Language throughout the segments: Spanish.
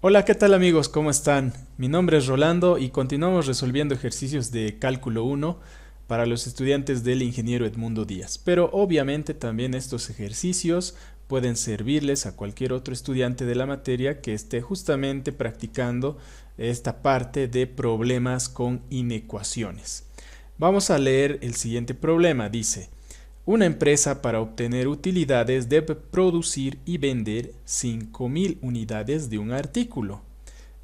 Hola, ¿qué tal amigos? ¿Cómo están? Mi nombre es Rolando y continuamos resolviendo ejercicios de cálculo 1 para los estudiantes del ingeniero Edmundo Díaz. Pero obviamente también estos ejercicios pueden servirles a cualquier otro estudiante de la materia que esté justamente practicando esta parte de problemas con inecuaciones. Vamos a leer el siguiente problema. Dice, una empresa para obtener utilidades debe producir y vender 5.000 unidades de un artículo.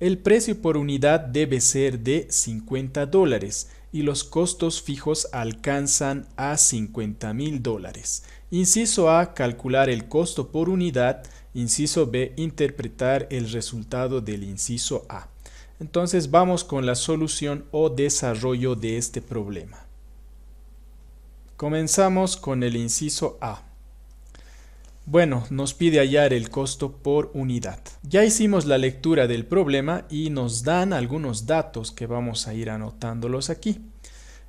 El precio por unidad debe ser de 50 dólares y los costos fijos alcanzan a 50,000 dólares. Inciso A, calcular el costo por unidad. Inciso B, interpretar el resultado del inciso A. Entonces vamos con la solución o desarrollo de este problema. Comenzamos con el inciso A. Bueno, nos pide hallar el costo por unidad. Ya hicimos la lectura del problema y nos dan algunos datos que vamos a ir anotándolos aquí.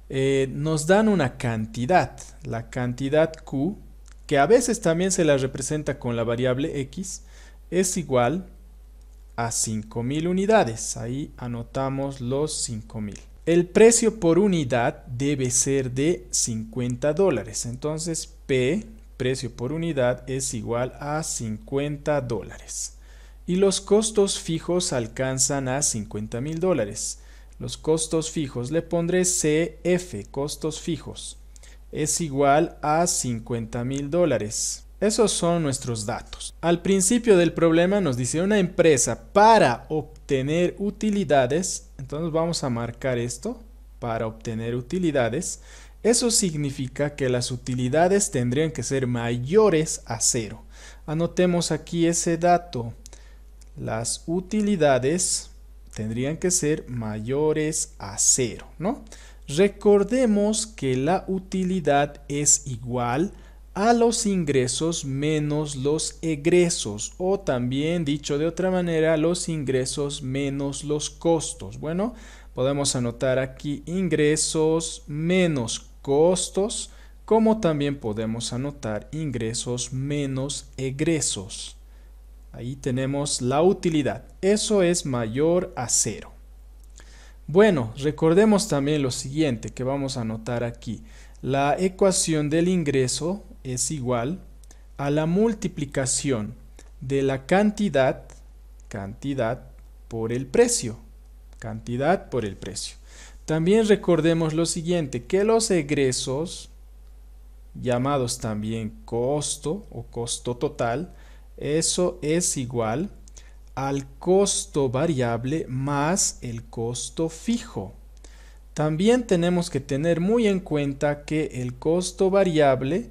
Eh, nos dan una cantidad, la cantidad Q, que a veces también se la representa con la variable X, es igual a 5.000 unidades. Ahí anotamos los 5.000. El precio por unidad debe ser de 50 dólares. Entonces P, precio por unidad, es igual a 50 dólares. Y los costos fijos alcanzan a 50 mil dólares. Los costos fijos le pondré CF, costos fijos. Es igual a 50 mil dólares. Esos son nuestros datos. Al principio del problema nos dice una empresa para obtener utilidades. Entonces vamos a marcar esto para obtener utilidades. Eso significa que las utilidades tendrían que ser mayores a cero. Anotemos aquí ese dato. Las utilidades tendrían que ser mayores a cero, ¿no? Recordemos que la utilidad es igual a a los ingresos menos los egresos o también dicho de otra manera los ingresos menos los costos. Bueno, podemos anotar aquí ingresos menos costos como también podemos anotar ingresos menos egresos. Ahí tenemos la utilidad. Eso es mayor a cero. Bueno, recordemos también lo siguiente que vamos a anotar aquí. La ecuación del ingreso es igual a la multiplicación de la cantidad, cantidad por el precio, cantidad por el precio. También recordemos lo siguiente, que los egresos, llamados también costo o costo total, eso es igual al costo variable más el costo fijo. También tenemos que tener muy en cuenta que el costo variable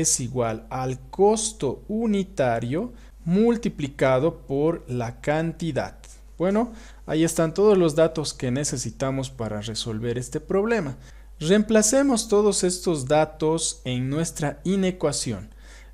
es igual al costo unitario multiplicado por la cantidad. Bueno, ahí están todos los datos que necesitamos para resolver este problema. Reemplacemos todos estos datos en nuestra inecuación.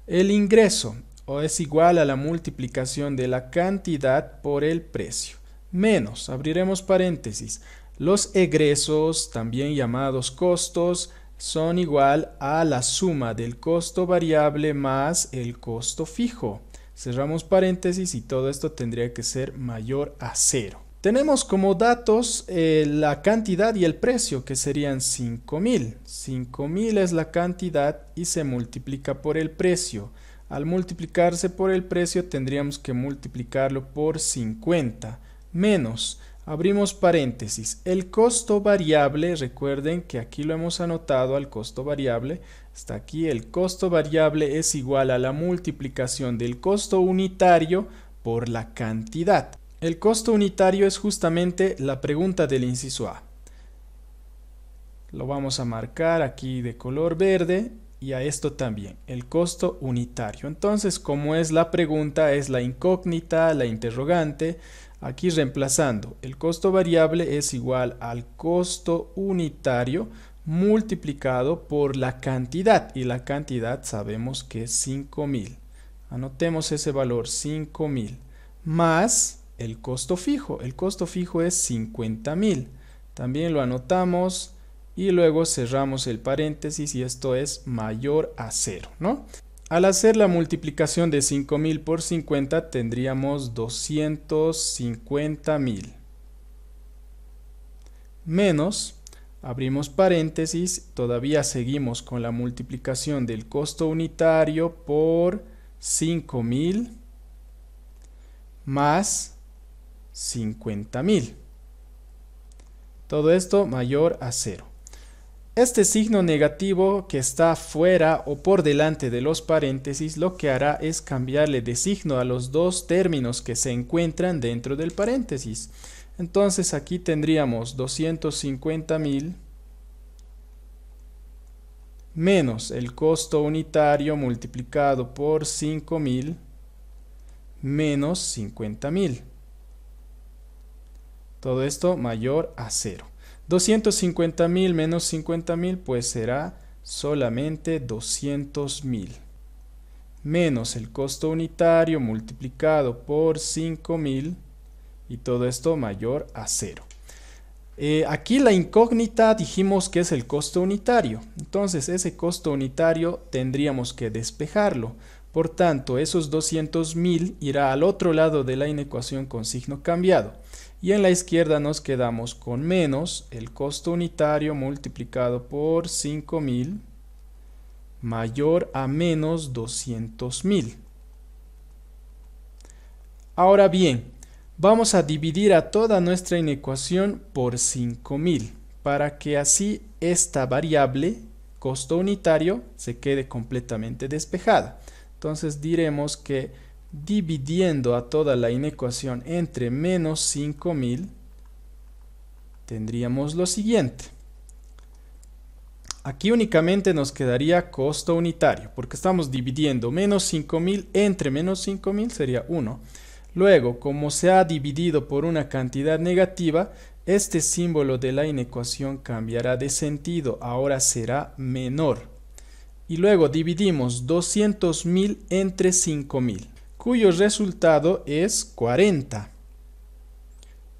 El ingreso o es igual a la multiplicación de la cantidad por el precio. Menos, abriremos paréntesis, los egresos, también llamados costos, son igual a la suma del costo variable más el costo fijo. Cerramos paréntesis y todo esto tendría que ser mayor a cero. Tenemos como datos eh, la cantidad y el precio que serían 5000. 5000 es la cantidad y se multiplica por el precio. Al multiplicarse por el precio tendríamos que multiplicarlo por 50 menos Abrimos paréntesis. El costo variable, recuerden que aquí lo hemos anotado al costo variable. Hasta aquí el costo variable es igual a la multiplicación del costo unitario por la cantidad. El costo unitario es justamente la pregunta del inciso A. Lo vamos a marcar aquí de color verde y a esto también, el costo unitario. Entonces, como es la pregunta, es la incógnita, la interrogante, Aquí reemplazando, el costo variable es igual al costo unitario multiplicado por la cantidad y la cantidad sabemos que es 5000. Anotemos ese valor 5000 más el costo fijo. El costo fijo es 50000. También lo anotamos y luego cerramos el paréntesis y esto es mayor a cero, ¿no? Al hacer la multiplicación de 5000 por 50 tendríamos 250.000. Menos, abrimos paréntesis, todavía seguimos con la multiplicación del costo unitario por 5000 más 50.000. Todo esto mayor a cero. Este signo negativo que está fuera o por delante de los paréntesis lo que hará es cambiarle de signo a los dos términos que se encuentran dentro del paréntesis. Entonces aquí tendríamos 250.000 menos el costo unitario multiplicado por 5.000 menos 50.000. Todo esto mayor a cero. 250 mil menos 50 mil pues será solamente 200 mil menos el costo unitario multiplicado por 5000 y todo esto mayor a cero. Eh, aquí la incógnita dijimos que es el costo unitario, entonces ese costo unitario tendríamos que despejarlo. Por tanto, esos 200.000 irá al otro lado de la inecuación con signo cambiado y en la izquierda nos quedamos con menos el costo unitario multiplicado por 5000 mayor a menos 200.000. Ahora bien, vamos a dividir a toda nuestra inecuación por 5000 para que así esta variable costo unitario se quede completamente despejada. Entonces diremos que dividiendo a toda la inecuación entre menos 5000, tendríamos lo siguiente. Aquí únicamente nos quedaría costo unitario, porque estamos dividiendo menos 5000 entre menos 5000 sería 1. Luego, como se ha dividido por una cantidad negativa, este símbolo de la inecuación cambiará de sentido, ahora será menor. Y luego dividimos 200.000 entre 5000 cuyo resultado es 40.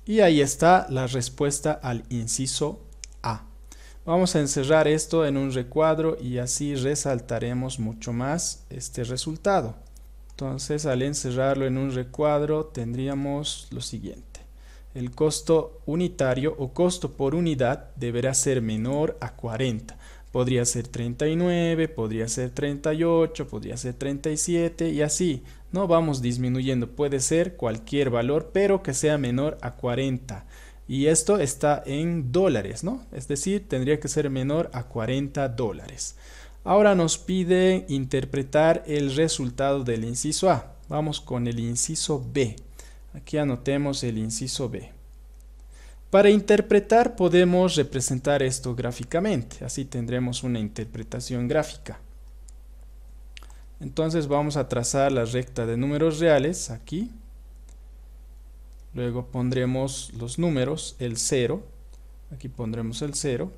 Y ahí está la respuesta al inciso A. Vamos a encerrar esto en un recuadro y así resaltaremos mucho más este resultado. Entonces al encerrarlo en un recuadro tendríamos lo siguiente. El costo unitario o costo por unidad deberá ser menor a 40. Podría ser 39, podría ser 38, podría ser 37 y así no vamos disminuyendo, puede ser cualquier valor, pero que sea menor a 40. Y esto está en dólares, ¿no? Es decir, tendría que ser menor a 40 dólares. Ahora nos pide interpretar el resultado del inciso A. Vamos con el inciso B. Aquí anotemos el inciso B. Para interpretar podemos representar esto gráficamente, así tendremos una interpretación gráfica. Entonces vamos a trazar la recta de números reales aquí. Luego pondremos los números, el 0. Aquí pondremos el 0.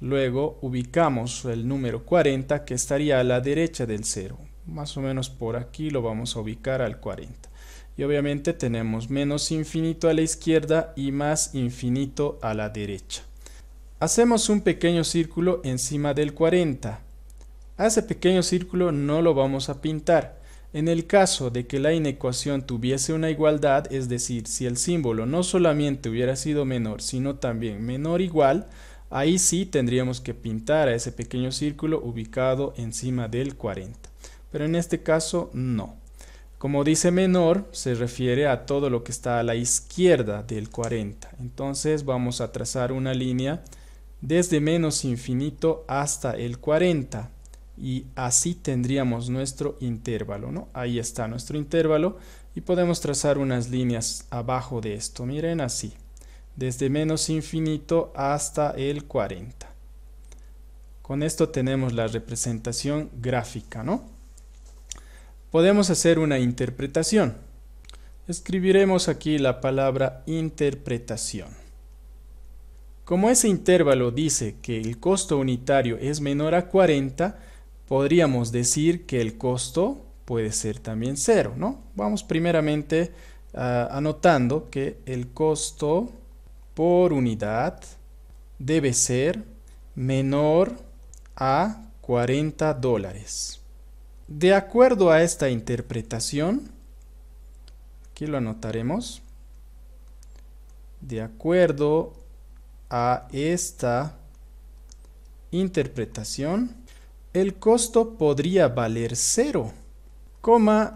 Luego ubicamos el número 40 que estaría a la derecha del 0. Más o menos por aquí lo vamos a ubicar al 40. Y obviamente tenemos menos infinito a la izquierda y más infinito a la derecha. Hacemos un pequeño círculo encima del 40. A ese pequeño círculo no lo vamos a pintar. En el caso de que la inecuación tuviese una igualdad, es decir, si el símbolo no solamente hubiera sido menor, sino también menor igual, ahí sí tendríamos que pintar a ese pequeño círculo ubicado encima del 40. Pero en este caso no. Como dice menor, se refiere a todo lo que está a la izquierda del 40. Entonces vamos a trazar una línea desde menos infinito hasta el 40 y así tendríamos nuestro intervalo, ¿no? Ahí está nuestro intervalo y podemos trazar unas líneas abajo de esto, miren así, desde menos infinito hasta el 40. Con esto tenemos la representación gráfica, ¿no? Podemos hacer una interpretación. Escribiremos aquí la palabra interpretación. Como ese intervalo dice que el costo unitario es menor a 40, podríamos decir que el costo puede ser también cero, ¿no? Vamos primeramente ah, anotando que el costo por unidad debe ser menor a 40 dólares. De acuerdo a esta interpretación, aquí lo anotaremos, de acuerdo a esta interpretación, el costo podría valer cero,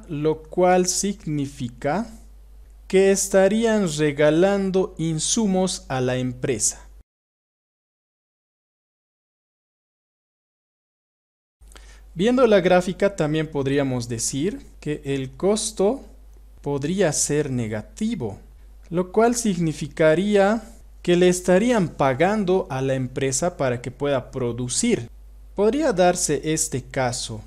lo cual significa que estarían regalando insumos a la empresa. Viendo la gráfica también podríamos decir que el costo podría ser negativo, lo cual significaría que le estarían pagando a la empresa para que pueda producir. Podría darse este caso,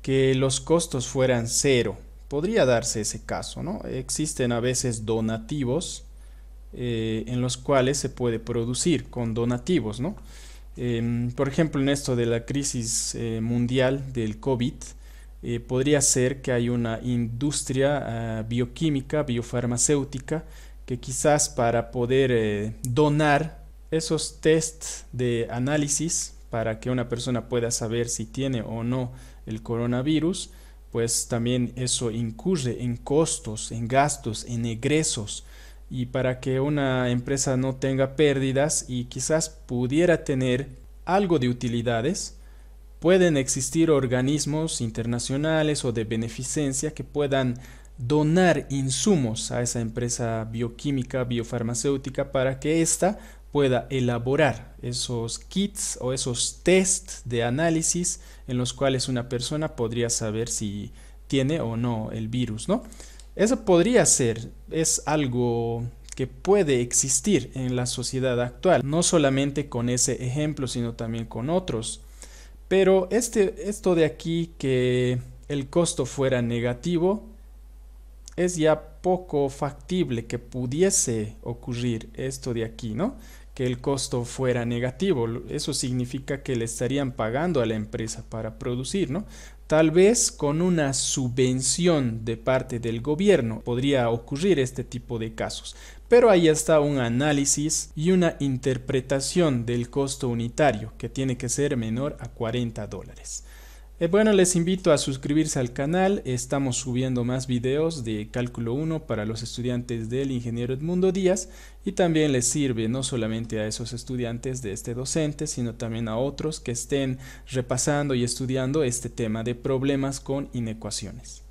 que los costos fueran cero. Podría darse ese caso, ¿no? Existen a veces donativos eh, en los cuales se puede producir con donativos, ¿no? Em, por ejemplo, en esto de la crisis eh, mundial del COVID, eh, podría ser que hay una industria ah, bioquímica, biofarmacéutica, que quizás para poder donar esos test de análisis para que una persona pueda saber si tiene o no el coronavirus, pues también eso incurre en costos, en gastos, en egresos. Y para que una empresa no tenga pérdidas y quizás pudiera tener algo de utilidades, pueden existir organismos internacionales o de beneficencia que puedan donar insumos a esa empresa bioquímica, biofarmacéutica, para que ésta pueda elaborar esos kits o esos tests de análisis en los cuales una persona podría saber si tiene o no el virus, ¿no? Eso podría ser, es algo que puede existir en la sociedad actual, no solamente con ese ejemplo, sino también con otros. Pero este, esto de aquí que el costo fuera negativo es ya poco factible que pudiese ocurrir esto de aquí, ¿no? Que el costo fuera negativo. Eso significa que le estarían pagando a la empresa para producir, ¿no? Tal vez con una subvención de parte del gobierno podría ocurrir este tipo de casos. Pero ahí está un análisis y una interpretación del costo unitario que tiene que ser menor a 40 dólares. Eh, bueno, les invito a suscribirse al canal, estamos subiendo más videos de cálculo 1 para los estudiantes del ingeniero Edmundo Díaz y también les sirve no solamente a esos estudiantes de este docente, sino también a otros que estén repasando y estudiando este tema de problemas con inecuaciones.